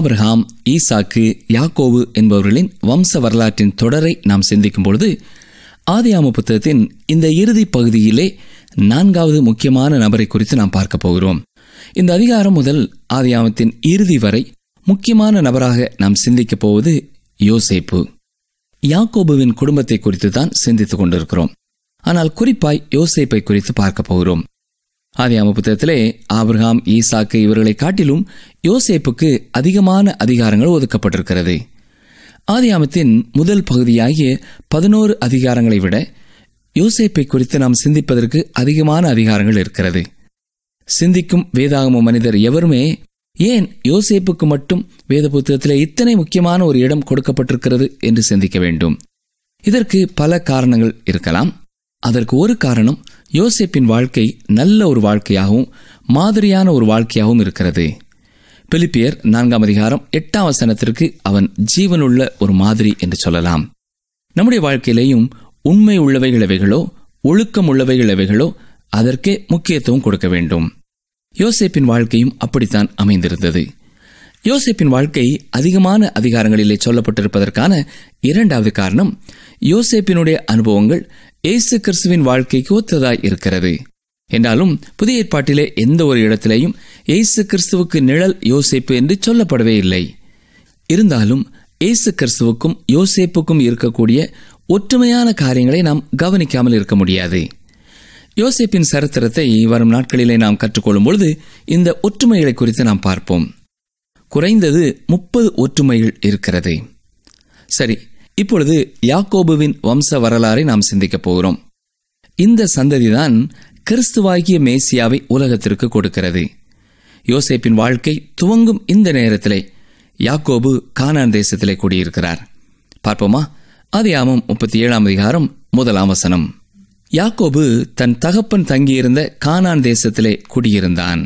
ஆபிரஹாம் ஈசாக்கு யாக்கோவு என்பவர்களின் வம்ச வரலாற்றின் தொடரை நாம் சிந்திக்கும் பொழுது ஆதியாம புத்தகத்தின் இந்த இறுதி பகுதியிலே நான்காவது முக்கியமான நபரை குறித்து நாம் பார்க்க போகிறோம் இந்த அதிகாரம் முதல் ஆதியாமத்தின் இறுதி வரை முக்கியமான நபராக நாம் சிந்திக்கப் போவது யோசேப்பு யாக்கோபுவின் குடும்பத்தை குறித்து தான் சிந்தித்துக் கொண்டிருக்கிறோம் ஆனால் குறிப்பாய் யோசேப்பை குறித்து பார்க்க போகிறோம் ஆதியாம புத்தகத்திலே ஆபிரகாம் ஈசாக்கு இவர்களை காட்டிலும் யோசேப்புக்கு அதிகமான அதிகாரங்கள் ஒதுக்கப்பட்டிருக்கிறது ஆதியாமத்தின் முதல் பகுதியாகிய பதினோரு அதிகாரங்களை விட யோசேப்பை குறித்து நாம் சிந்திப்பதற்கு அதிகமான அதிகாரங்கள் இருக்கிறது சிந்திக்கும் வேதாகம மனிதர் எவருமே ஏன் யோசேப்புக்கு மட்டும் வேத புத்தகத்தில் இத்தனை முக்கியமான ஒரு இடம் கொடுக்கப்பட்டிருக்கிறது என்று சிந்திக்க வேண்டும் இதற்கு பல காரணங்கள் இருக்கலாம் அதற்கு ஒரு காரணம் யோசேப்பின் வாழ்க்கை நல்ல ஒரு வாழ்க்கையாகவும் மாதிரியான ஒரு வாழ்க்கையாகவும் இருக்கிறது பிலிப்பியர் நான்காம் அதிகாரம் எட்டாம் வசனத்திற்கு அவன் ஜீவனுள்ள ஒரு மாதிரி என்று சொல்லலாம் நம்முடைய வாழ்க்கையிலேயும் உண்மை உள்ளவைகள் ஒழுக்கம் உள்ளவைகள் அதற்கே முக்கியத்துவம் கொடுக்க வேண்டும் யோசேப்பின் வாழ்க்கையும் அப்படித்தான் அமைந்திருந்தது யோசேப்பின் வாழ்க்கை அதிகமான அதிகாரங்களிலே சொல்லப்பட்டிருப்பதற்கான இரண்டாவது காரணம் யோசேப்பினுடைய அனுபவங்கள் இயேசு கிறிஸ்துவின் வாழ்க்கைக்கு ஒத்ததாய் இருக்கிறது என்றாலும் புதிய ஏற்பாட்டிலே எந்த ஒரு இடத்திலையும் இயேசு கிறிஸ்துவுக்கு நிழல் யோசிப்பு என்று சொல்லப்படவே இல்லை இருந்தாலும் இயேசு கிறிஸ்துவுக்கும் யோசேப்புக்கும் இருக்கக்கூடிய ஒற்றுமையான காரியங்களை நாம் கவனிக்காமல் இருக்க முடியாது யோசேப்பின் சரித்திரத்தை வரும் நாட்களிலே நாம் கற்றுக்கொள்ளும் பொழுது இந்த ஒற்றுமைகளை குறித்து நாம் பார்ப்போம் குறைந்தது முப்பது ஒற்றுமைகள் இருக்கிறது சரி இப்பொழுது யாக்கோபுவின் வம்ச வரலாறை நாம் சிந்திக்கப் போகிறோம் இந்த சந்ததிதான் கிறிஸ்துவாகிய மேசியாவை உலகத்திற்கு கொடுக்கிறது யோசேப்பின் வாழ்க்கை துவங்கும் இந்த நேரத்திலே யாக்கோபு கானான் தேசத்திலே குடியிருக்கிறார் பார்ப்போமா அதியாமம் முப்பத்தி ஏழாம் அதிகாரம் முதலாம் வசனம் யாக்கோபு தன் தகப்பன் தங்கியிருந்த கானான் தேசத்திலே குடியிருந்தான்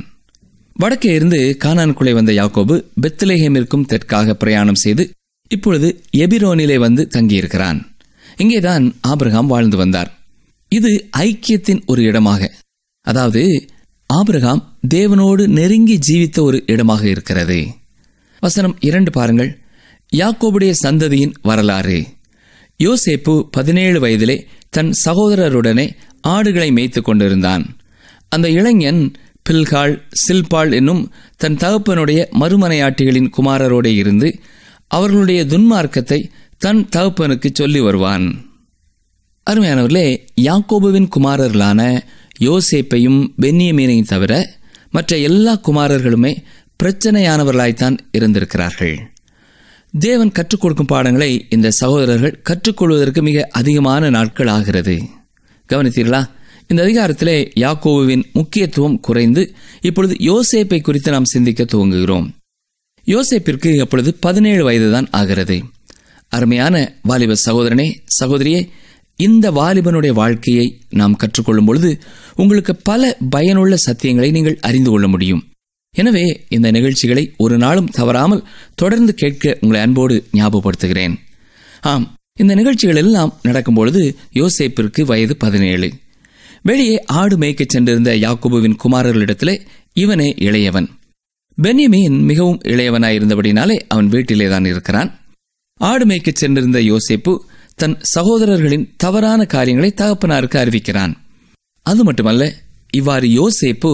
வடக்கே இருந்து கானான்குள்ளே வந்த யாக்கோபு பெத்லேஹேமிற்கும் தெற்காக பிரயாணம் செய்து இப்பொழுது எபிரோனிலே வந்து தங்கியிருக்கிறான் இங்கேதான் ஆபிரகாம் வாழ்ந்து வந்தார் இது ஐக்கியத்தின் ஒரு இடமாக அதாவது ஆபிரகாம் தேவனோடு நெருங்கி ஜீவித்த ஒரு இடமாக இருக்கிறது வசனம் இரண்டு பாருங்கள் யாக்கோபுடைய சந்ததியின் வரலாறு யோசேப்பு பதினேழு வயதிலே தன் சகோதரருடனே ஆடுகளை மேய்த்து கொண்டிருந்தான் அந்த இளைஞன் பில்கால் சில்பால் என்னும் தன் தகப்பனுடைய மறுமனையாட்டிகளின் குமாரரோடே இருந்து அவர்களுடைய துன்மார்க்கத்தை தன் தகப்பனுக்கு சொல்லி வருவான் அருமையானவர்களே யாக்கோபுவின் குமாரர்களான யோசேப்பையும் பென்னியமீனையும் தவிர மற்ற எல்லா குமாரர்களுமே பிரச்சனையானவர்களாய்த்தான் இருந்திருக்கிறார்கள் தேவன் கற்றுக் கொடுக்கும் பாடங்களை இந்த சகோதரர்கள் கற்றுக்கொள்வதற்கு மிக அதிகமான நாட்கள் ஆகிறது கவனித்தீர்களா இந்த அதிகாரத்திலே யாக்கோவுவின் முக்கியத்துவம் குறைந்து இப்பொழுது யோசேப்பை குறித்து நாம் சிந்திக்க துவங்குகிறோம் யோசேப்பிற்கு அப்பொழுது பதினேழு வயது தான் ஆகிறது அருமையான வாலிப சகோதரனே சகோதரியே இந்த வாலிபனுடைய வாழ்க்கையை நாம் கற்றுக்கொள்ளும் பொழுது உங்களுக்கு பல பயனுள்ள சத்தியங்களை நீங்கள் அறிந்து கொள்ள முடியும் எனவே இந்த நிகழ்ச்சிகளை ஒரு நாளும் தவறாமல் தொடர்ந்து கேட்க உங்களை அன்போடு ஞாபகப்படுத்துகிறேன் ஆம் இந்த நிகழ்ச்சிகள் எல்லாம் நடக்கும்பொழுது யோசேப்பிற்கு வயது பதினேழு வெளியே ஆடு மேய்க்கச் சென்றிருந்த யாக்குபுவின் குமாரர்களிடத்திலே இவனே இளையவன் பென்யமீன் மிகவும் இளையவனாயிருந்தபடினாலே அவன் வீட்டிலே தான் இருக்கிறான் ஆடு மேய்க்க சென்றிருந்த யோசிப்பு தன் சகோதரர்களின் தவறான காரியங்களை தகப்பனாருக்கு அறிவிக்கிறான் அது மட்டுமல்ல இவ்வாறு யோசேப்பு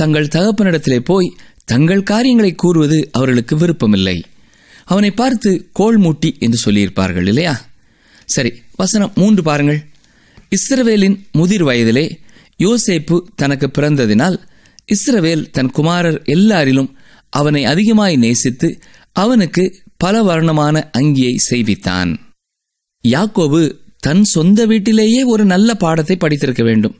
தங்கள் தகப்பனிடத்திலே போய் தங்கள் காரியங்களை கூறுவது அவர்களுக்கு விருப்பமில்லை அவனை பார்த்து கோல் மூட்டி என்று சொல்லியிருப்பார்கள் இல்லையா சரி வசனம் மூன்று பாருங்கள் இஸ்ரவேலின் முதிர் வயதிலே யோசேப்பு தனக்கு பிறந்ததினால் இஸ்ரவேல் தன் குமாரர் எல்லாரிலும் அவனை அதிகமாய் நேசித்து அவனுக்கு பல வர்ணமான அங்கியை செய்வித்தான் யாக்கோபு தன் சொந்த வீட்டிலேயே ஒரு நல்ல பாடத்தை படித்திருக்க வேண்டும்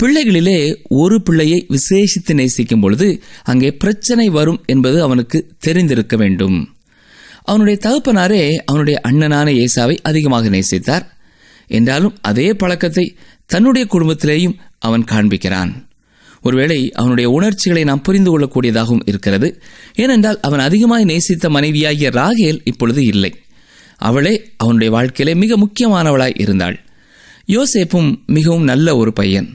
பிள்ளைகளிலே ஒரு பிள்ளையை விசேஷித்து நேசிக்கும் பொழுது அங்கே பிரச்சனை வரும் என்பது அவனுக்கு தெரிந்திருக்க வேண்டும் அவனுடைய தகுப்பனாரே அவனுடைய அண்ணனான ஏசாவை அதிகமாக நேசித்தார் என்றாலும் அதே பழக்கத்தை தன்னுடைய குடும்பத்திலேயும் அவன் காண்பிக்கிறான் ஒருவேளை அவனுடைய உணர்ச்சிகளை நாம் புரிந்து கொள்ளக்கூடியதாகவும் இருக்கிறது ஏனென்றால் அவன் அதிகமாய் நேசித்த மனைவியாகிய ராகேல் இப்பொழுது இல்லை அவளே அவனுடைய வாழ்க்கையிலே மிக முக்கியமானவளாய் இருந்தாள் யோசேப்பும் மிகவும் நல்ல ஒரு பையன்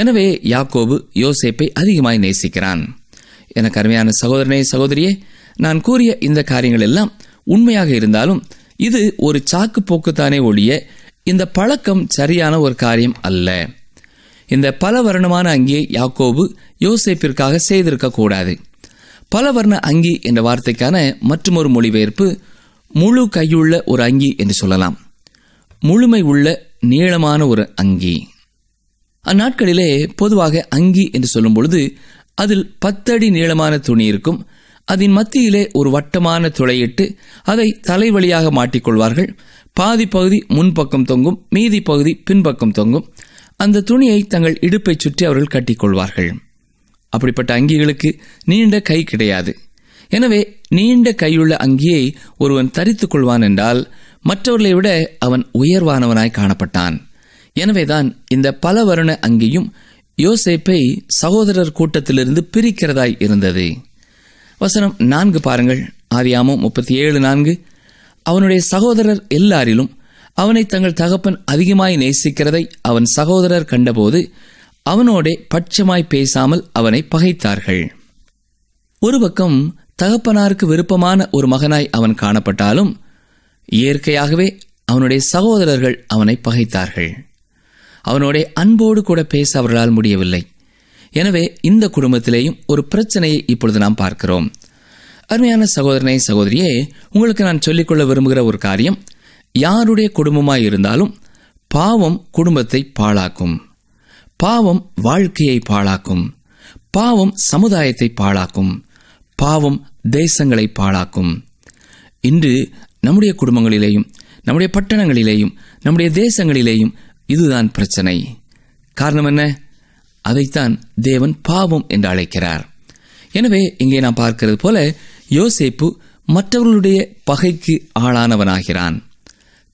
எனவே யாக்கோபு யோசேப்பை அதிகமாய் நேசிக்கிறான் எனக்கு அருமையான சகோதரனே சகோதரியே நான் கூறிய இந்த காரியங்கள் எல்லாம் உண்மையாக இருந்தாலும் இது ஒரு சாக்கு போக்குத்தானே ஒழிய இந்த பழக்கம் சரியான ஒரு காரியம் அல்ல இந்த பல வர்ணமான அங்கியை யாக்கோபு யோசேப்பிற்காக செய்திருக்க கூடாது பல வர்ண அங்கி என்ற வார்த்தைக்கான மற்றொரு மொழிபெயர்ப்பு முழு கையுள்ள ஒரு அங்கி என்று சொல்லலாம் முழுமை உள்ள நீளமான ஒரு அங்கி அந்நாட்களிலே பொதுவாக அங்கி என்று சொல்லும் பொழுது அதில் பத்தடி நீளமான துணி இருக்கும் அதன் மத்தியிலே ஒரு வட்டமான துளையிட்டு அதை தலை வழியாக மாட்டிக்கொள்வார்கள் பாதி பகுதி முன்பக்கம் தொங்கும் மீதி பகுதி பின்பக்கம் தொங்கும் அந்த துணியை தங்கள் இடுப்பை சுற்றி அவர்கள் கட்டிக்கொள்வார்கள் அப்படிப்பட்ட அங்கிகளுக்கு நீண்ட கை கிடையாது எனவே நீண்ட கையுள்ள அங்கியை ஒருவன் தரித்துக் கொள்வான் என்றால் மற்றவர்களை விட அவன் உயர்வானவனாய் காணப்பட்டான் எனவேதான் இந்த பல வருண அங்கியும் யோசேப்பை சகோதரர் கூட்டத்திலிருந்து பிரிக்கிறதாய் இருந்தது வசனம் நான்கு பாருங்கள் ஆதியாமோ முப்பத்தி ஏழு நான்கு அவனுடைய சகோதரர் எல்லாரிலும் அவனை தங்கள் தகப்பன் அதிகமாய் நேசிக்கிறதை அவன் சகோதரர் கண்டபோது அவனோடே பட்சமாய் பேசாமல் அவனை பகைத்தார்கள் ஒரு பக்கம் தகப்பனாருக்கு விருப்பமான ஒரு மகனாய் அவன் காணப்பட்டாலும் இயற்கையாகவே அவனுடைய சகோதரர்கள் அவனை பகைத்தார்கள் அவனுடைய அன்போடு கூட பேச அவர்களால் முடியவில்லை எனவே இந்த குடும்பத்திலேயும் ஒரு பிரச்சனையை இப்பொழுது நாம் பார்க்கிறோம் அருமையான சகோதரனை சகோதரியே உங்களுக்கு நான் சொல்லிக்கொள்ள விரும்புகிற ஒரு காரியம் யாருடைய குடும்பமாய் இருந்தாலும் பாவம் குடும்பத்தை பாழாக்கும் பாவம் வாழ்க்கையை பாழாக்கும் பாவம் சமுதாயத்தை பாழாக்கும் பாவம் தேசங்களை பாழாக்கும் இன்று நம்முடைய குடும்பங்களிலேயும் நம்முடைய பட்டணங்களிலேயும் நம்முடைய தேசங்களிலேயும் இதுதான் பிரச்சனை காரணம் என்ன அதைத்தான் தேவன் பாவம் என்று அழைக்கிறார் எனவே இங்கே நாம் பார்க்கிறது போல யோசேப்பு மற்றவர்களுடைய பகைக்கு ஆளானவனாகிறான்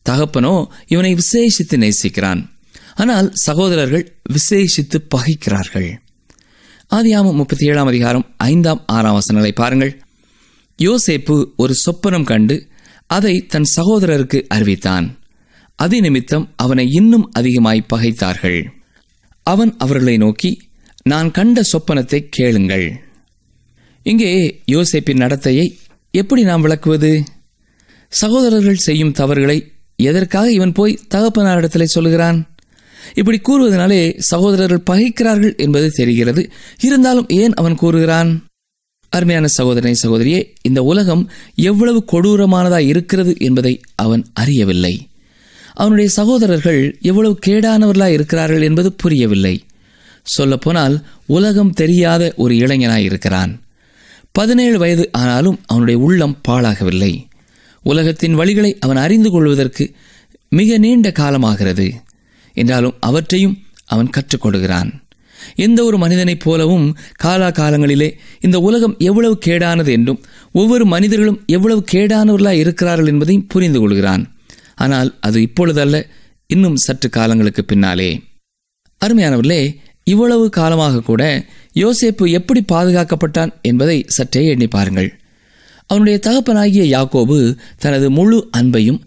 தகப்பனோ இவனை விசேஷித்து நேசிக்கிறான் ஆனால் சகோதரர்கள் விசேஷித்து பகிக்கிறார்கள் ஆதியாமம் முப்பத்தி ஏழாம் அதிகாரம் ஐந்தாம் ஆறாம் வசனங்களை பாருங்கள் யோசேப்பு ஒரு சொப்பனம் கண்டு அதை தன் சகோதரருக்கு அறிவித்தான் அது நிமித்தம் அவனை இன்னும் அதிகமாய் பகைத்தார்கள் அவன் அவர்களை நோக்கி நான் கண்ட சொப்பனத்தை கேளுங்கள் இங்கே யோசேப்பின் நடத்தையை எப்படி நாம் விளக்குவது சகோதரர்கள் செய்யும் தவறுகளை எதற்காக இவன் போய் தகப்பனாரிடத்தில் சொல்கிறான் இப்படி கூறுவதனாலே சகோதரர்கள் பகைக்கிறார்கள் என்பது தெரிகிறது இருந்தாலும் ஏன் அவன் கூறுகிறான் அருமையான சகோதரனை சகோதரியே இந்த உலகம் எவ்வளவு கொடூரமானதாக இருக்கிறது என்பதை அவன் அறியவில்லை அவனுடைய சகோதரர்கள் எவ்வளவு கேடானவர்களாக இருக்கிறார்கள் என்பது புரியவில்லை சொல்லப்போனால் உலகம் தெரியாத ஒரு இளைஞனாய் இருக்கிறான் பதினேழு வயது ஆனாலும் அவனுடைய உள்ளம் பாழாகவில்லை உலகத்தின் வழிகளை அவன் அறிந்து கொள்வதற்கு மிக நீண்ட காலமாகிறது என்றாலும் அவற்றையும் அவன் கற்றுக்கொடுகிறான் எந்த ஒரு மனிதனைப் போலவும் காலாகாலங்களிலே இந்த உலகம் எவ்வளவு கேடானது என்றும் ஒவ்வொரு மனிதர்களும் எவ்வளவு கேடானவர்களாக இருக்கிறார்கள் என்பதையும் புரிந்து கொள்கிறான் ஆனால் அது இப்பொழுதல்ல இன்னும் சற்று காலங்களுக்கு பின்னாலே அருமையானவர்களே இவ்வளவு காலமாக கூட யோசேப்பு எப்படி பாதுகாக்கப்பட்டான் என்பதை சற்றே எண்ணி பாருங்கள் அவனுடைய தகப்பனாகிய யாக்கோபு தனது முழு அன்பையும்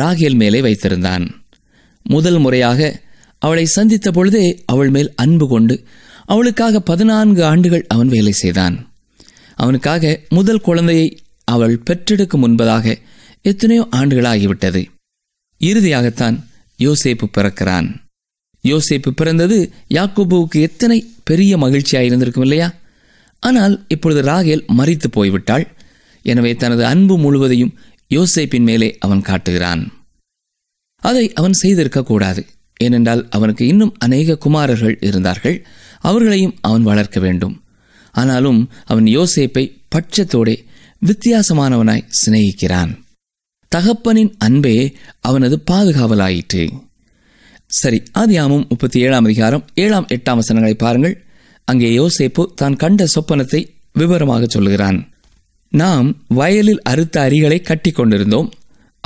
ராகேல் மேலே வைத்திருந்தான் முதல் முறையாக அவளை சந்தித்த பொழுதே அவள் மேல் அன்பு கொண்டு அவளுக்காக பதினான்கு ஆண்டுகள் அவன் வேலை செய்தான் அவனுக்காக முதல் குழந்தையை அவள் பெற்றெடுக்கும் முன்பதாக எத்தனையோ ஆண்டுகளாகிவிட்டது இறுதியாகத்தான் யோசேப்பு பிறக்கிறான் யோசேப்பு பிறந்தது யாக்கோபுவுக்கு எத்தனை பெரிய மகிழ்ச்சியாக இருந்திருக்கும் இல்லையா ஆனால் இப்பொழுது ராகேல் மறித்து போய்விட்டாள் எனவே தனது அன்பு முழுவதையும் யோசேப்பின் மேலே அவன் காட்டுகிறான் அதை அவன் செய்திருக்கக்கூடாது ஏனென்றால் அவனுக்கு இன்னும் அநேக குமாரர்கள் இருந்தார்கள் அவர்களையும் அவன் வளர்க்க வேண்டும் ஆனாலும் அவன் யோசேப்பை பட்சத்தோடே வித்தியாசமானவனாய் சிநேகிக்கிறான் தகப்பனின் அன்பே அவனது பாதுகாவலாயிற்று சரி ஆதியாமும் முப்பத்தி ஏழாம் அதிகாரம் ஏழாம் எட்டாம் வசனங்களை பாருங்கள் அங்கே யோசேப்பு தான் கண்ட சொப்பனத்தை விவரமாக சொல்கிறான் நாம் வயலில் அறுத்த அரிகளை கட்டி கொண்டிருந்தோம்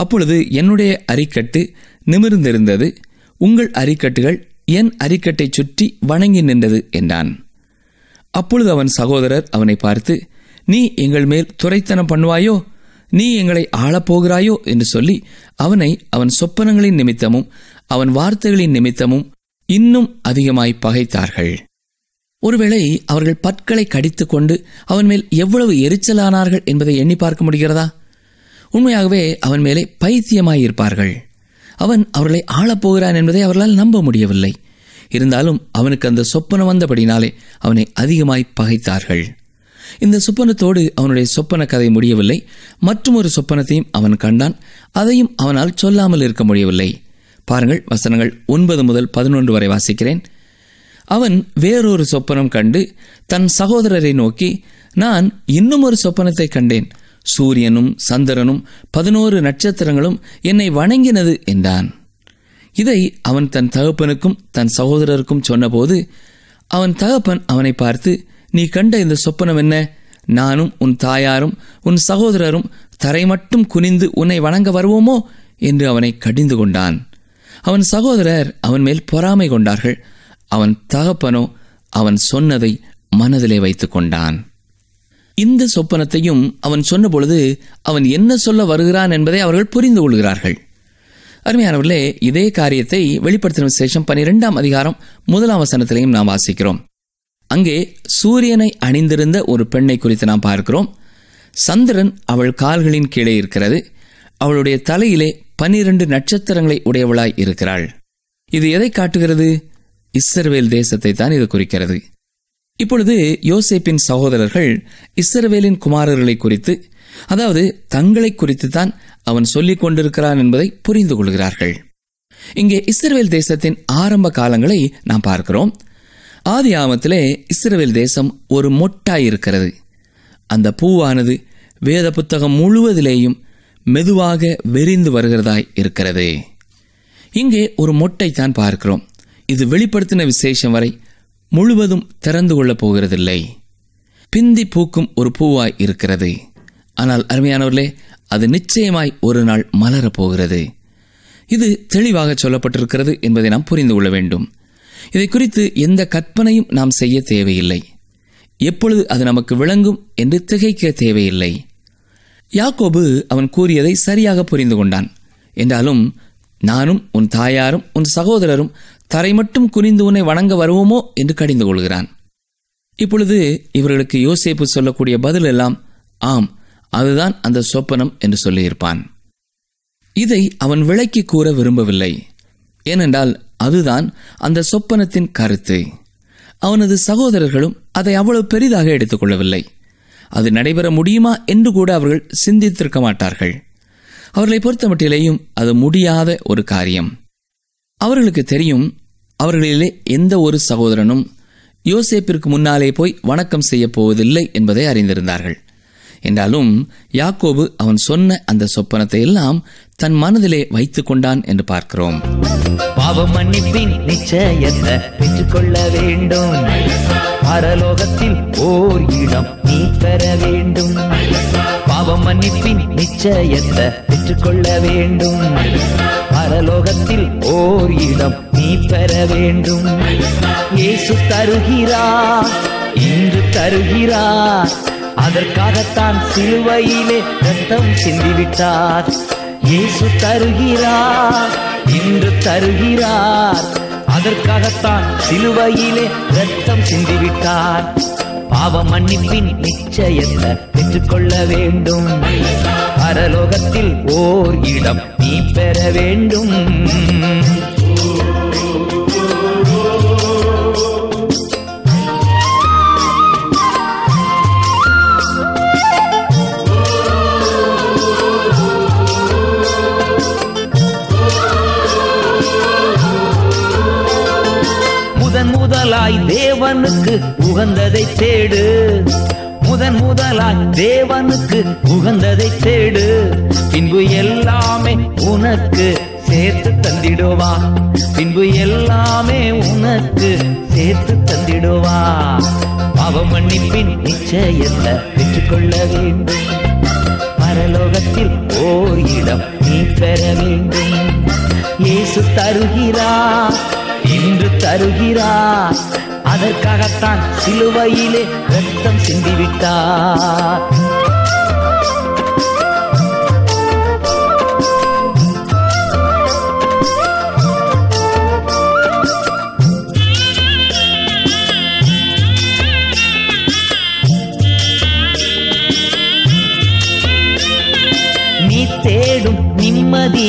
அப்பொழுது என்னுடைய அரிக்கட்டு நிமிர்ந்திருந்தது உங்கள் அரிக்கட்டுகள் என் அரிக்கட்டை சுற்றி வணங்கி நின்றது என்றான் அப்பொழுது அவன் சகோதரர் அவனை பார்த்து நீ எங்கள் மேல் துரைத்தனம் பண்ணுவாயோ நீ எங்களை ஆளப்போகிறாயோ என்று சொல்லி அவனை அவன் சொப்பனங்களின் நிமித்தமும் அவன் வார்த்தைகளின் நிமித்தமும் இன்னும் அதிகமாய் பகைத்தார்கள் ஒருவேளை அவர்கள் பற்களை கடித்து கொண்டு அவன் மேல் எவ்வளவு எரிச்சலானார்கள் என்பதை எண்ணி பார்க்க முடிகிறதா உண்மையாகவே அவன் மேலே பைத்தியமாயிருப்பார்கள் அவன் அவர்களை ஆளப்போகிறான் என்பதை அவர்களால் நம்ப முடியவில்லை இருந்தாலும் அவனுக்கு அந்த சொப்பனம் வந்தபடினாலே அவனை அதிகமாய் பகைத்தார்கள் இந்த சொப்பனத்தோடு அவனுடைய சொப்பன கதை முடியவில்லை மற்றொரு சொப்பனத்தையும் அவன் கண்டான் அதையும் அவனால் சொல்லாமல் இருக்க முடியவில்லை பாருங்கள் வசனங்கள் ஒன்பது முதல் பதினொன்று வரை வாசிக்கிறேன் அவன் வேறொரு சொப்பனம் கண்டு தன் சகோதரரை நோக்கி நான் இன்னும் ஒரு சொப்பனத்தை கண்டேன் சூரியனும் சந்திரனும் பதினோரு நட்சத்திரங்களும் என்னை வணங்கினது என்றான் இதை அவன் தன் தகப்பனுக்கும் தன் சகோதரருக்கும் சொன்னபோது அவன் தகப்பன் அவனை பார்த்து நீ கண்ட இந்த சொப்பனம் என்ன நானும் உன் தாயாரும் உன் சகோதரரும் தரை மட்டும் குனிந்து உன்னை வணங்க வருவோமோ என்று அவனை கடிந்து கொண்டான் அவன் சகோதரர் அவன் மேல் பொறாமை கொண்டார்கள் அவன் தகப்பனோ அவன் சொன்னதை மனதிலே வைத்து கொண்டான் இந்த சொப்பனத்தையும் அவன் சொன்னபொழுது அவன் என்ன சொல்ல வருகிறான் என்பதை அவர்கள் புரிந்து கொள்கிறார்கள் அருமையானவர்களே இதே காரியத்தை வெளிப்படுத்தின விசேஷம் பன்னிரெண்டாம் அதிகாரம் முதலாம் வசனத்திலையும் நாம் வாசிக்கிறோம் அங்கே சூரியனை அணிந்திருந்த ஒரு பெண்ணை குறித்து நாம் பார்க்கிறோம் சந்திரன் அவள் கால்களின் கீழே இருக்கிறது அவளுடைய தலையிலே பனிரெண்டு நட்சத்திரங்களை உடையவளாய் இருக்கிறாள் இது எதை காட்டுகிறது இஸ்ரவேல் தேசத்தை தான் இது குறிக்கிறது இப்பொழுது யோசேப்பின் சகோதரர்கள் இஸ்ரவேலின் குமாரர்களை குறித்து அதாவது தங்களை குறித்து தான் அவன் சொல்லிக் கொண்டிருக்கிறான் என்பதை புரிந்து கொள்கிறார்கள் இங்கே இஸ்ரேல் தேசத்தின் ஆரம்ப காலங்களை நாம் பார்க்கிறோம் ஆதி ஆமத்திலே இஸ்ரவேல் தேசம் ஒரு மொட்டாய் இருக்கிறது அந்த பூவானது வேத புத்தகம் முழுவதிலேயும் மெதுவாக வெறிந்து வருகிறதாய் இருக்கிறது இங்கே ஒரு மொட்டை தான் பார்க்கிறோம் இது வெளிப்படுத்தின விசேஷம் வரை முழுவதும் திறந்து கொள்ளப் போகிறதில்லை பிந்தி பூக்கும் ஒரு பூவாய் இருக்கிறது ஆனால் அருமையானவர்களே அது நிச்சயமாய் ஒரு நாள் மலரப் போகிறது இது தெளிவாக சொல்லப்பட்டிருக்கிறது என்பதை நாம் புரிந்து கொள்ள வேண்டும் இதை குறித்து எந்த கற்பனையும் நாம் செய்ய தேவையில்லை எப்பொழுது அது நமக்கு விளங்கும் என்று திகைக்க தேவையில்லை யாக்கோபு அவன் கூறியதை சரியாக புரிந்து கொண்டான் என்றாலும் நானும் உன் தாயாரும் உன் சகோதரரும் தரை மட்டும் குனிந்து உன்னை வணங்க வருவோமோ என்று கடிந்து கொள்கிறான் இப்பொழுது இவர்களுக்கு யோசேப்பு சொல்லக்கூடிய பதில் எல்லாம் ஆம் அதுதான் அந்த சொப்பனம் என்று சொல்லியிருப்பான் இதை அவன் விளக்கி கூற விரும்பவில்லை ஏனென்றால் அதுதான் அந்த சொப்பனத்தின் கருத்து அவனது சகோதரர்களும் அதை அவ்வளவு பெரிதாக எடுத்துக்கொள்ளவில்லை அது நடைபெற முடியுமா என்று கூட அவர்கள் சிந்தித்திருக்க மாட்டார்கள் அவர்களை பொறுத்தமட்டிலேயும் அது முடியாத ஒரு காரியம் அவர்களுக்கு தெரியும் அவர்களிலே எந்த ஒரு சகோதரனும் யோசேப்பிற்கு முன்னாலே போய் வணக்கம் செய்ய போவதில்லை என்பதை அறிந்திருந்தார்கள் என்றாலும் யாக்கோபு அவன் சொன்ன அந்த சொப்பனத்தை எல்லாம் தன் மனதிலே வைத்துக் கொண்டான் என்று பார்க்கிறோம் பாவம் நிச்சயத்தை பெற்றுக்கொள்ள வேண்டும் பரலோகத்தில் ஓர் இடம் நீ பெற வேண்டும் பாவ மன்னிப்பின் நிச்சயத்தை பெற்றுக்கொள்ள வேண்டும் பரலோகத்தில் ஓர் இடம் நீ பெற வேண்டும் இயேசு தருகிறா இன்று தருகிறா அதற்காகத்தான் சிலுவையிலே ரத்தம் சிந்திவிட்டார் இயேசு தருகிறார் இன்று தருகிறார் அதற்காகத்தான் சிலுவையிலே ரத்தம் சிந்திவிட்டார் பாவ மன்னிப்பின் நிச்சயத்தை பெற்றுக்கொள்ள வேண்டும் பரலோகத்தில் ஓர் இடம் நீ பெற வேண்டும் தேவனுக்கு உகந்ததை தேடு முதன் முதலாய் தேவனுக்கு உகந்ததை தேடு பின்பு எல்லாமே உனக்கு சேர்த்து தந்திடுவா பின்பு எல்லாமே உனக்கு சேர்த்து தந்திடுவா பாவ மன்னிப்பின் நிச்சயத்தை பெற்றுக்கொள்ள வேண்டும் பரலோகத்தில் ஓர் இடம் நீ பெற வேண்டும் இயேசு தருகிறா இன்று தருகிறா அதற்காகத்தான் சிலுவையிலே ரத்தம் சிந்திவிட்டார் நிம்மதி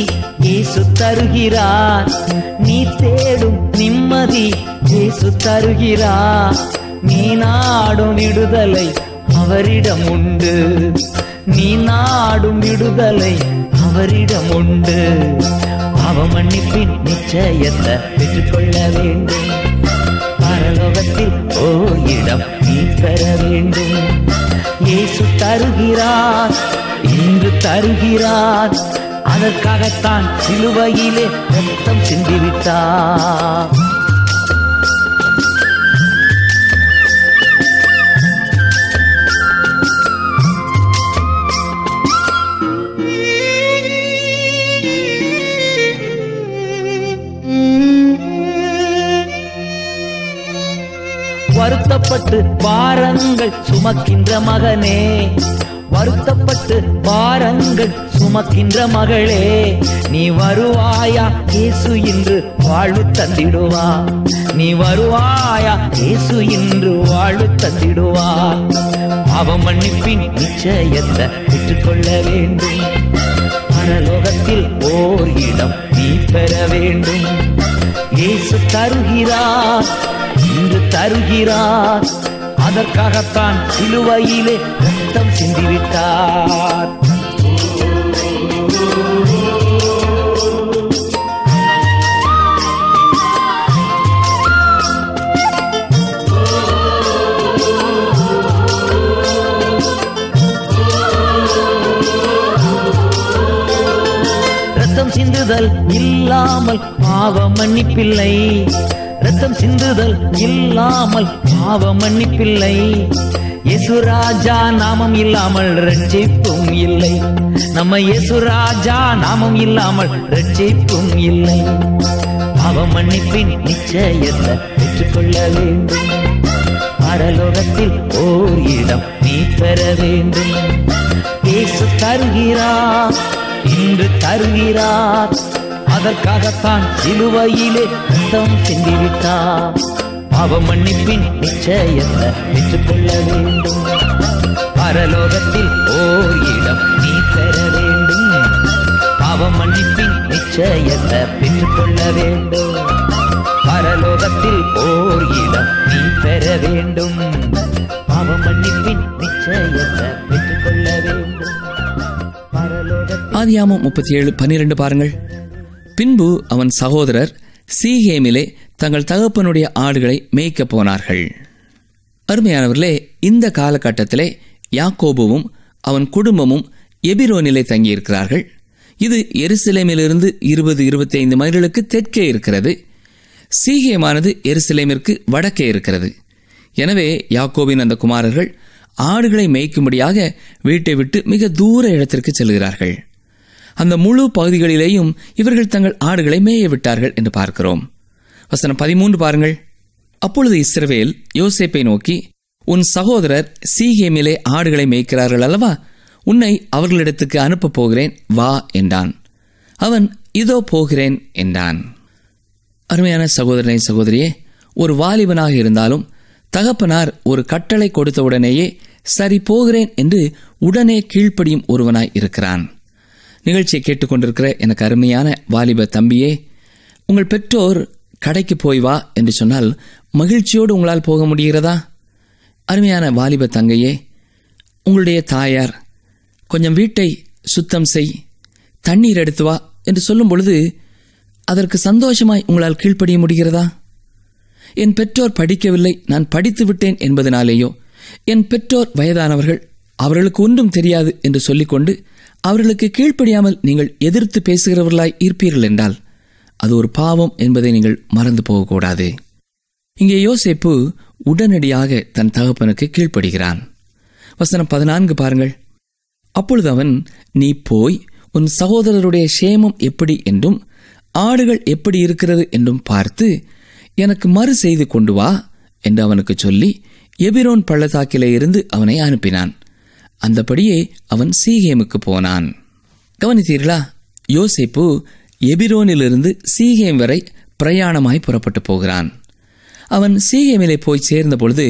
ஏசு தருகிறார் நீ தேடும் நிம்மதி இயேசு தருகிறார் நீ நாடும் விடுதலை அவரிடம் உண்டு நீ நாடும் விடுதலை அவரிடம் உண்டு அவமன்னிப்பின் நிச்சயத்தை பெற்றுக்கொள்ள வேண்டும் பரலோகத்தில் ஓ இடம் நீ பெற வேண்டும் இயேசு தருகிறார் இன்று தருகிறார் அதற்காகத்தான் சிலுவையிலே ரத்தம் சிந்திவிட்டார் வருத்தப்பட்டு பாரங்கள் சுமக்கின்ற மகனே வருத்தப்பட்டு பாரங்கள் சுமக்கின்ற மகளே நீ வருவாயா இயேசு இன்று வாழ்வு தந்திடுவா நீ வருவாயா இயேசு இன்று வாழ்வு தந்திடுவா பாவம் மன்னிப்பின் நிச்சயத்தை பெற்றுக்கொள்ள வேண்டும் பரலோகத்தில் ஓர் இடம் நீ பெற வேண்டும் இயேசு தருகிறார் இன்று தருகிறார் அதற்காகத்தான் சிலுவையிலே ரத்தம் சிந்திவிட்டார் ரத்தம் சிந்துதல் இல்லாமல் பாவ மன்னிப்பில்லை ரத்தம் சிந்துதல் இல்லாமல் பாவ மன்னிப்பில்லை யேசுராஜா நாமம் இல்லாமல் ரட்சிப்பும் இல்லை நம்ம யேசுராஜா நாமம் இல்லாமல் ரட்சிப்பும் இல்லை பாவ மன்னிப்பின் நிச்சயத்தை பெற்றுக்கொள்ள வேண்டும் பரலோகத்தில் ஓர் இடம் நீ பெற வேண்டும் தருகிறார் இன்று தருகிறார் அதற்காகத்தான் சிலுவையிலே ரத்தம் சிந்திவிட்டார் பாவம் மன்னிப்பின் நிச்சயத்தை பெற்றுக்கொள்ள வேண்டும் பரலோகத்தில் ஓர் இடம் நீ பெற வேண்டும் பாவம் மன்னிப்பின் நிச்சயத்தை பெற்றுக்கொள்ள வேண்டும் பரலோகத்தில் ஓர் இடம் நீ பெற வேண்டும் பாவம் மன்னிப்பின் நிச்சயத்தை பெற்றுக்கொள்ள வேண்டும் ஆதியாமம் முப்பத்தி ஏழு பன்னிரண்டு பாருங்கள் பின்பு அவன் சகோதரர் சீஹேமிலே தங்கள் தகப்பனுடைய ஆடுகளை மேய்க்கப் போனார்கள் அருமையானவர்களே இந்த காலகட்டத்திலே யாக்கோபுவும் அவன் குடும்பமும் எபிரோனிலே தங்கியிருக்கிறார்கள் இது எருசலேமிலிருந்து இருபது இருபத்தைந்து மைல்களுக்கு தெற்கே இருக்கிறது சீகியமானது எருசலேமிற்கு வடக்கே இருக்கிறது எனவே யாக்கோபின் அந்த குமாரர்கள் ஆடுகளை மேய்க்கும்படியாக வீட்டை விட்டு மிக தூர இடத்திற்கு செல்கிறார்கள் அந்த முழு பகுதிகளிலேயும் இவர்கள் தங்கள் ஆடுகளை மேய விட்டார்கள் என்று பார்க்கிறோம் வசனம் பதிமூன்று பாருங்கள் அப்பொழுது இஸ்ரவேல் யோசேப்பை நோக்கி உன் சகோதரர் சீகேமிலே ஆடுகளை மேய்க்கிறார்கள் அல்லவா உன்னை அவர்களிடத்துக்கு அனுப்பப் போகிறேன் வா என்றான் அவன் இதோ போகிறேன் என்றான் அருமையான சகோதரனை சகோதரியே ஒரு வாலிபனாக இருந்தாலும் தகப்பனார் ஒரு கட்டளை கொடுத்தவுடனேயே சரி போகிறேன் என்று உடனே கீழ்ப்படியும் ஒருவனாய் இருக்கிறான் நிகழ்ச்சியை கேட்டுக்கொண்டிருக்கிற எனக்கு அருமையான வாலிப தம்பியே உங்கள் பெற்றோர் கடைக்கு போய் வா என்று சொன்னால் மகிழ்ச்சியோடு உங்களால் போக முடிகிறதா அருமையான வாலிப தங்கையே உங்களுடைய தாயார் கொஞ்சம் வீட்டை சுத்தம் செய் தண்ணீர் எடுத்து வா என்று சொல்லும் பொழுது அதற்கு சந்தோஷமாய் உங்களால் கீழ்ப்படிய முடிகிறதா என் பெற்றோர் படிக்கவில்லை நான் படித்து விட்டேன் என்பதனாலேயோ என் பெற்றோர் வயதானவர்கள் அவர்களுக்கு ஒன்றும் தெரியாது என்று சொல்லிக்கொண்டு அவர்களுக்கு கீழ்ப்படியாமல் நீங்கள் எதிர்த்து பேசுகிறவர்களாய் இருப்பீர்கள் என்றால் அது ஒரு பாவம் என்பதை நீங்கள் மறந்து போகக்கூடாது இங்கே யோசிப்பு உடனடியாக தன் தகப்பனுக்கு கீழ்ப்படுகிறான் வசனம் பதினான்கு பாருங்கள் அப்பொழுது அவன் நீ போய் உன் சகோதரருடைய சேமம் எப்படி என்றும் ஆடுகள் எப்படி இருக்கிறது என்றும் பார்த்து எனக்கு மறு செய்து கொண்டு வா என்று அவனுக்கு சொல்லி எபிரோன் பள்ளத்தாக்கிலே இருந்து அவனை அனுப்பினான் அந்தபடியே அவன் சீகேமுக்கு போனான் கவனித்தீர்களா யோசிப்பு எபிரோனிலிருந்து சீகேம் வரை பிரயாணமாய் புறப்பட்டு போகிறான் அவன் சீகேமிலே போய் சேர்ந்த பொழுது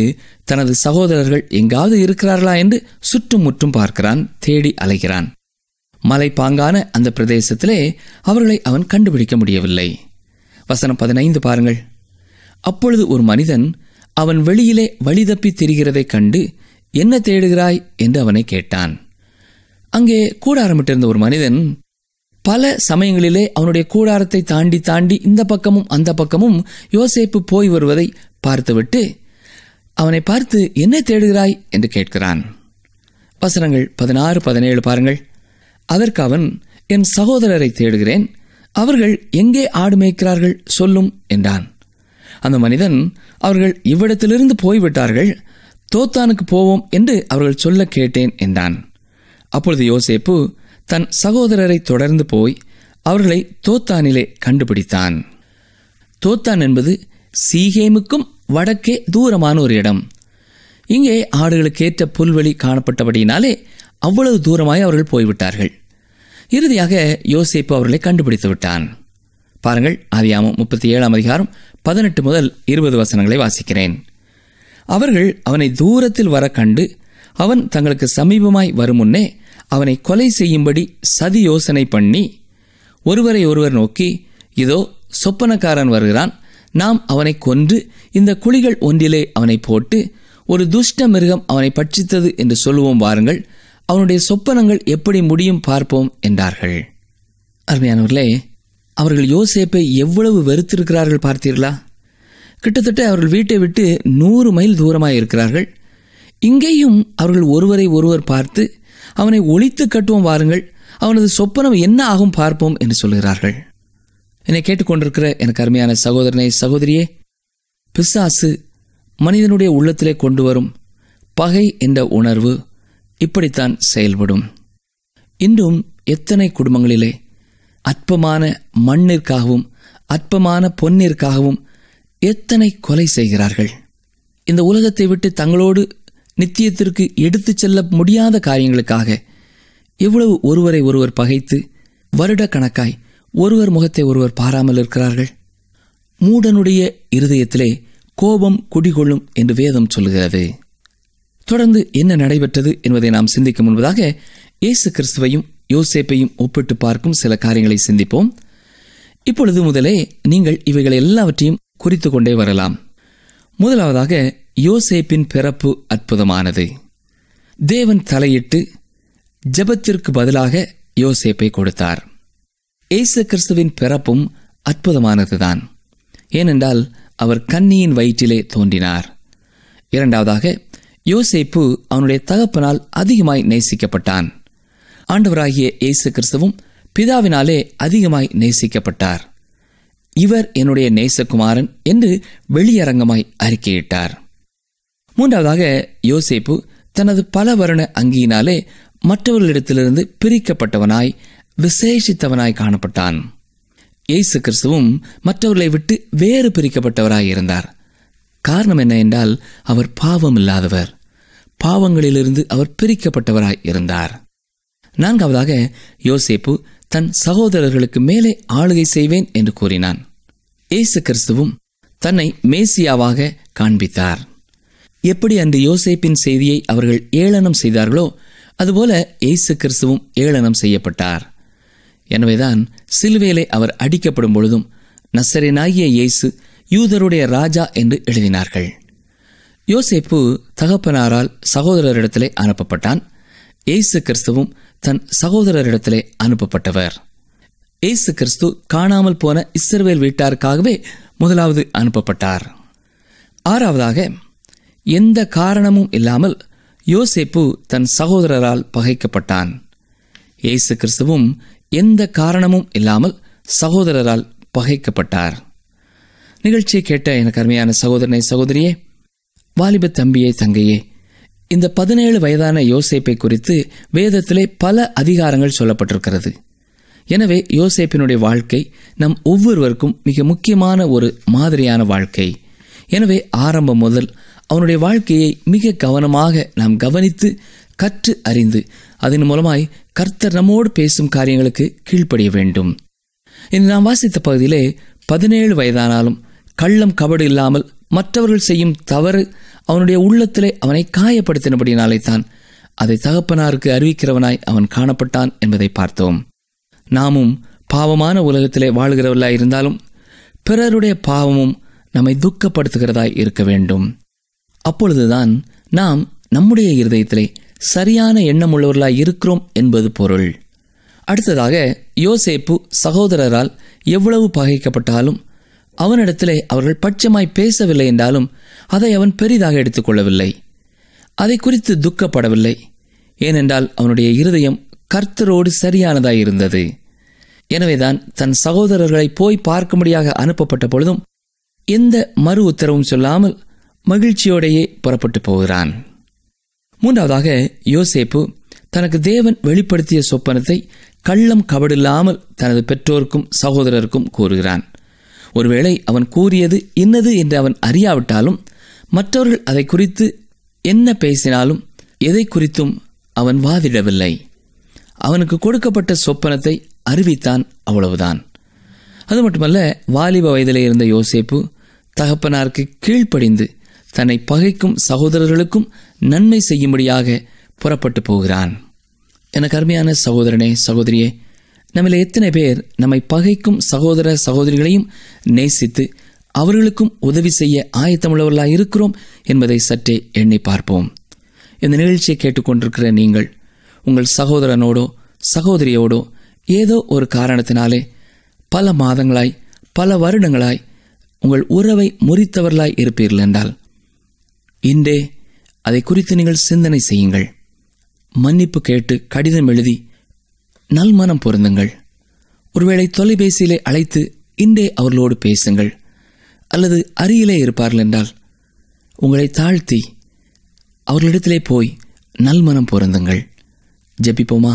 தனது சகோதரர்கள் எங்காவது இருக்கிறார்களா என்று சுற்றும் முற்றும் பார்க்கிறான் தேடி அலைகிறான் மலைப்பாங்கான அந்த பிரதேசத்திலே அவர்களை அவன் கண்டுபிடிக்க முடியவில்லை வசனம் பதினைந்து பாருங்கள் அப்பொழுது ஒரு மனிதன் அவன் வெளியிலே வழிதப்பி திரிகிறதைக் கண்டு என்ன தேடுகிறாய் என்று அவனை கேட்டான் அங்கே கூடாரமிட்டிருந்த ஒரு மனிதன் பல சமயங்களிலே அவனுடைய கூடாரத்தை தாண்டி தாண்டி இந்த பக்கமும் அந்த பக்கமும் யோசேப்பு போய் வருவதை பார்த்துவிட்டு அவனை பார்த்து என்ன தேடுகிறாய் என்று கேட்கிறான் வசனங்கள் பதினாறு பதினேழு பாருங்கள் அதற்கு அவன் என் சகோதரரை தேடுகிறேன் அவர்கள் எங்கே ஆடு மேய்க்கிறார்கள் சொல்லும் என்றான் அந்த மனிதன் அவர்கள் இவ்விடத்திலிருந்து போய்விட்டார்கள் தோத்தானுக்கு போவோம் என்று அவர்கள் சொல்ல கேட்டேன் என்றான் அப்பொழுது யோசேப்பு தன் சகோதரரை தொடர்ந்து போய் அவர்களை தோத்தானிலே கண்டுபிடித்தான் தோத்தான் என்பது சீகேமுக்கும் வடக்கே தூரமான ஒரு இடம் இங்கே ஆடுகளுக்கேற்ற புல்வெளி காணப்பட்டபடியினாலே அவ்வளவு தூரமாய் அவர்கள் போய்விட்டார்கள் இறுதியாக யோசேப்பு அவர்களை கண்டுபிடித்து விட்டான் பாருங்கள் அறியாமல் முப்பத்தி ஏழாம் அதிகாரம் பதினெட்டு முதல் இருபது வசனங்களை வாசிக்கிறேன் அவர்கள் அவனை தூரத்தில் வர கண்டு அவன் தங்களுக்கு சமீபமாய் வருமுன்னே அவனை கொலை செய்யும்படி சதி யோசனை பண்ணி ஒருவரை ஒருவர் நோக்கி இதோ சொப்பனக்காரன் வருகிறான் நாம் அவனை கொன்று இந்த குழிகள் ஒன்றிலே அவனை போட்டு ஒரு துஷ்ட மிருகம் அவனை பட்சித்தது என்று சொல்லுவோம் வாருங்கள் அவனுடைய சொப்பனங்கள் எப்படி முடியும் பார்ப்போம் என்றார்கள் அருமையானவர்களே அவர்கள் யோசேப்பை எவ்வளவு வெறுத்திருக்கிறார்கள் பார்த்தீர்களா கிட்டத்தட்ட அவர்கள் வீட்டை விட்டு நூறு மைல் தூரமாக இருக்கிறார்கள் இங்கேயும் அவர்கள் ஒருவரை ஒருவர் பார்த்து அவனை ஒழித்து கட்டுவோம் வாருங்கள் அவனது சொப்பனம் என்ன ஆகும் பார்ப்போம் என்று சொல்கிறார்கள் என்னை கேட்டுக்கொண்டிருக்கிற எனக்கு அருமையான சகோதரனை சகோதரியே பிசாசு மனிதனுடைய உள்ளத்திலே கொண்டு வரும் பகை என்ற உணர்வு இப்படித்தான் செயல்படும் இன்றும் எத்தனை குடும்பங்களிலே அற்பமான மண்ணிற்காகவும் அற்பமான பொன்னிற்காகவும் எத்தனை கொலை செய்கிறார்கள் இந்த உலகத்தை விட்டு தங்களோடு நித்தியத்திற்கு எடுத்து செல்ல முடியாத காரியங்களுக்காக எவ்வளவு ஒருவரை ஒருவர் பகைத்து வருட கணக்காய் ஒருவர் முகத்தை ஒருவர் பாராமல் இருக்கிறார்கள் மூடனுடைய இருதயத்திலே கோபம் குடிகொள்ளும் என்று வேதம் சொல்கிறது தொடர்ந்து என்ன நடைபெற்றது என்பதை நாம் சிந்திக்கும் முன்பதாக இயேசு கிறிஸ்துவையும் யோசேப்பையும் ஒப்பிட்டு பார்க்கும் சில காரியங்களை சிந்திப்போம் இப்பொழுது முதலே நீங்கள் இவைகளை எல்லாவற்றையும் குறித்து கொண்டே வரலாம் முதலாவதாக யோசேப்பின் பிறப்பு அற்புதமானது தேவன் தலையிட்டு ஜபத்திற்கு பதிலாக யோசேப்பை கொடுத்தார் இயேசு கிறிஸ்துவின் பிறப்பும் அற்புதமானதுதான் ஏனென்றால் அவர் கன்னியின் வயிற்றிலே தோன்றினார் இரண்டாவதாக யோசேப்பு அவனுடைய தகப்பனால் அதிகமாய் நேசிக்கப்பட்டான் ஆண்டவராகிய இயேசு கிறிஸ்துவும் பிதாவினாலே அதிகமாய் நேசிக்கப்பட்டார் இவர் என்னுடைய நேசகுமாரன் என்று வெளியரங்கமாய் அறிக்கையிட்டார் மூன்றாவதாக யோசேப்பு தனது பல வருண அங்கியினாலே மற்றவர்களிடத்திலிருந்து பிரிக்கப்பட்டவனாய் விசேஷித்தவனாய் காணப்பட்டான் இயேசு கிறிஸ்துவும் மற்றவர்களை விட்டு வேறு பிரிக்கப்பட்டவராய் இருந்தார் காரணம் என்ன என்றால் அவர் பாவம் இல்லாதவர் பாவங்களிலிருந்து அவர் பிரிக்கப்பட்டவராய் இருந்தார் நான்காவதாக யோசேப்பு தன் சகோதரர்களுக்கு மேலே ஆளுகை செய்வேன் என்று கூறினான் இயேசு கிறிஸ்துவும் தன்னை மேசியாவாக காண்பித்தார் எப்படி அந்த யோசேப்பின் செய்தியை அவர்கள் ஏளனம் செய்தார்களோ அதுபோல ஏசு கிறிஸ்துவும் ஏளனம் செய்யப்பட்டார் எனவேதான் சில்வேலை அவர் அடிக்கப்படும் பொழுதும் நசரினாகிய இயேசு யூதருடைய ராஜா என்று எழுதினார்கள் யோசேப்பு தகப்பனாரால் சகோதரரிடத்திலே அனுப்பப்பட்டான் ஏசு கிறிஸ்துவும் தன் சகோதரரிடத்திலே அனுப்பப்பட்டவர் இயேசு கிறிஸ்து காணாமல் போன இஸ்ரவேல் வீட்டாருக்காகவே முதலாவது அனுப்பப்பட்டார் ஆறாவதாக எந்த காரணமும் இல்லாமல் யோசேப்பு தன் சகோதரரால் பகைக்கப்பட்டான் இயேசு கிறிஸ்துவும் எந்த காரணமும் இல்லாமல் சகோதரரால் பகைக்கப்பட்டார் நிகழ்ச்சியை கேட்ட எனக்கு அருமையான சகோதரனை சகோதரியே வாலிப தம்பியே தங்கையே இந்த பதினேழு வயதான யோசேப்பை குறித்து வேதத்திலே பல அதிகாரங்கள் சொல்லப்பட்டிருக்கிறது எனவே யோசேப்பினுடைய வாழ்க்கை நம் ஒவ்வொருவருக்கும் மிக முக்கியமான ஒரு மாதிரியான வாழ்க்கை எனவே ஆரம்பம் முதல் அவனுடைய வாழ்க்கையை மிக கவனமாக நாம் கவனித்து கற்று அறிந்து அதன் மூலமாய் கர்த்தர் நம்மோடு பேசும் காரியங்களுக்கு கீழ்ப்படிய வேண்டும் இன்று நாம் வாசித்த பகுதியிலே பதினேழு வயதானாலும் கள்ளம் கபடு இல்லாமல் மற்றவர்கள் செய்யும் தவறு அவனுடைய உள்ளத்திலே அவனை காயப்படுத்தினபடினாலே தான் அதை தகப்பனாருக்கு அறிவிக்கிறவனாய் அவன் காணப்பட்டான் என்பதை பார்த்தோம் நாமும் பாவமான உலகத்திலே வாழ்கிறவர்களாய் இருந்தாலும் பிறருடைய பாவமும் நம்மை துக்கப்படுத்துகிறதாய் இருக்க வேண்டும் அப்பொழுதுதான் நாம் நம்முடைய இருதயத்திலே சரியான எண்ணம் உள்ளவர்களாய் இருக்கிறோம் என்பது பொருள் அடுத்ததாக யோசேப்பு சகோதரரால் எவ்வளவு பகைக்கப்பட்டாலும் அவனிடத்திலே அவர்கள் பட்சமாய் பேசவில்லை என்றாலும் அதை அவன் பெரிதாக எடுத்துக்கொள்ளவில்லை அதை குறித்து துக்கப்படவில்லை ஏனென்றால் அவனுடைய இருதயம் கர்த்தரோடு சரியானதாய் இருந்தது எனவேதான் தன் சகோதரர்களை போய் பார்க்கும்படியாக அனுப்பப்பட்ட பொழுதும் எந்த மறு உத்தரவும் சொல்லாமல் மகிழ்ச்சியோடையே புறப்பட்டு போகிறான் மூன்றாவதாக யோசேப்பு தனக்கு தேவன் வெளிப்படுத்திய சொப்பனத்தை கள்ளம் கபடில்லாமல் தனது பெற்றோருக்கும் சகோதரருக்கும் கூறுகிறான் ஒருவேளை அவன் கூறியது இன்னது என்று அவன் அறியாவிட்டாலும் மற்றவர்கள் அதை குறித்து என்ன பேசினாலும் எதை குறித்தும் அவன் வாதிடவில்லை அவனுக்கு கொடுக்கப்பட்ட சொப்பனத்தை அறிவித்தான் அவ்வளவுதான் அது மட்டுமல்ல வாலிப வயதிலே இருந்த யோசேப்பு தகப்பனாருக்கு கீழ்ப்படிந்து தன்னை பகைக்கும் சகோதரர்களுக்கும் நன்மை செய்யும்படியாக புறப்பட்டு போகிறான் என கருமையான சகோதரனே சகோதரியே நம்மில் எத்தனை பேர் நம்மை பகைக்கும் சகோதர சகோதரிகளையும் நேசித்து அவர்களுக்கும் உதவி செய்ய ஆயத்தமுள்ளவர்களாக இருக்கிறோம் என்பதை சற்றே எண்ணி பார்ப்போம் இந்த நிகழ்ச்சியை கேட்டுக்கொண்டிருக்கிற நீங்கள் உங்கள் சகோதரனோடோ சகோதரியோடோ ஏதோ ஒரு காரணத்தினாலே பல மாதங்களாய் பல வருடங்களாய் உங்கள் உறவை முறித்தவர்களாய் இருப்பீர்கள் என்றால் இன்றே அதை குறித்து நீங்கள் சிந்தனை செய்யுங்கள் மன்னிப்பு கேட்டு கடிதம் எழுதி நல் மனம் பொருந்துங்கள் ஒருவேளை தொலைபேசியிலே அழைத்து இன்றே அவர்களோடு பேசுங்கள் அல்லது அருகிலே இருப்பார்கள் என்றால் உங்களை தாழ்த்தி அவர்களிடத்திலே போய் நல்மனம் பொருந்துங்கள் ஜெபிப்போமா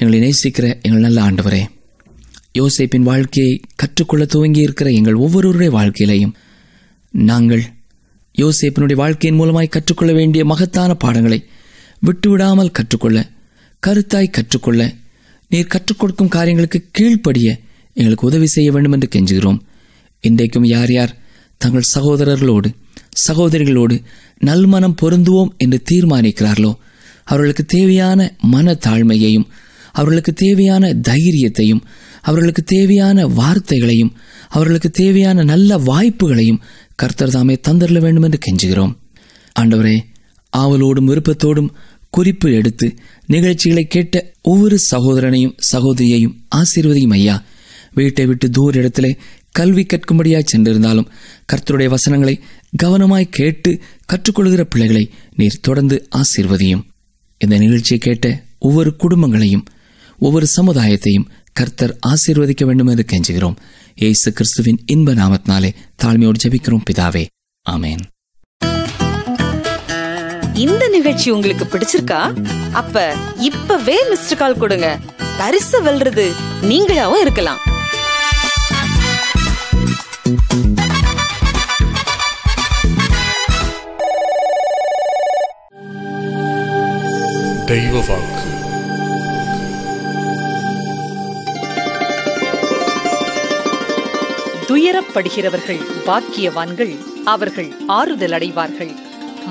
எங்களை நேசிக்கிற எங்கள் நல்ல ஆண்டவரே யோசிப்பின் வாழ்க்கையை கற்றுக்கொள்ள துவங்கி இருக்கிற எங்கள் ஒவ்வொருவருடைய வாழ்க்கையிலையும் நாங்கள் யோசிப்பினுடைய வாழ்க்கையின் மூலமாய் கற்றுக்கொள்ள வேண்டிய மகத்தான பாடங்களை விட்டுவிடாமல் கற்றுக்கொள்ள கருத்தாய் கற்றுக்கொள்ள நீர் கற்றுக் கொடுக்கும் காரியங்களுக்கு கீழ்ப்படிய எங்களுக்கு உதவி செய்ய வேண்டும் என்று கெஞ்சுகிறோம் இன்றைக்கும் யார் யார் தங்கள் சகோதரர்களோடு சகோதரிகளோடு நல்மனம் பொருந்துவோம் என்று தீர்மானிக்கிறார்களோ அவர்களுக்கு தேவையான மன தாழ்மையையும் அவர்களுக்கு தேவையான தைரியத்தையும் அவர்களுக்கு தேவையான வார்த்தைகளையும் அவர்களுக்கு தேவையான நல்ல வாய்ப்புகளையும் கர்த்தர் தாமே தந்தரல வேண்டும் என்று கெஞ்சுகிறோம் ஆண்டவரே ஆவலோடும் விருப்பத்தோடும் குறிப்பு எடுத்து நிகழ்ச்சிகளை கேட்ட ஒவ்வொரு சகோதரனையும் சகோதரியையும் ஆசீர்வதியும் ஐயா வீட்டை விட்டு தூர இடத்துல கல்வி கற்கும்படியாய் சென்றிருந்தாலும் கர்த்தருடைய வசனங்களை கவனமாய் கேட்டு கற்றுக்கொள்கிற பிள்ளைகளை நீர் தொடர்ந்து ஆசீர்வதியும் இந்த நிகழ்ச்சியை கேட்ட ஒவ்வொரு குடும்பங்களையும் ஒவ்வொரு சமுதாயத்தையும் கர்த்தர் ஆசீர்வதிக்க வேண்டும் என்று கெஞ்சுகிறோம் ஏசு கிறிஸ்துவின் இன்ப நாமத்தினாலே தாழ்மையோடு ஜபிக்கிறோம் பிதாவே ஆமேன் இந்த நிகழ்ச்சி உங்களுக்கு பிடிச்சிருக்கா அப்ப இப்பவே மிஸ்டர் கால் கொடுங்க பரிசு வெல்றது நீங்களாவும் இருக்கலாம் தெய்வ வாக்கு துயரப்படுகிறவர்கள் பாக்கியவான்கள் அவர்கள் ஆறுதல் அடைவார்கள்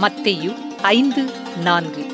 மத்தையு ஐந்து நான்கு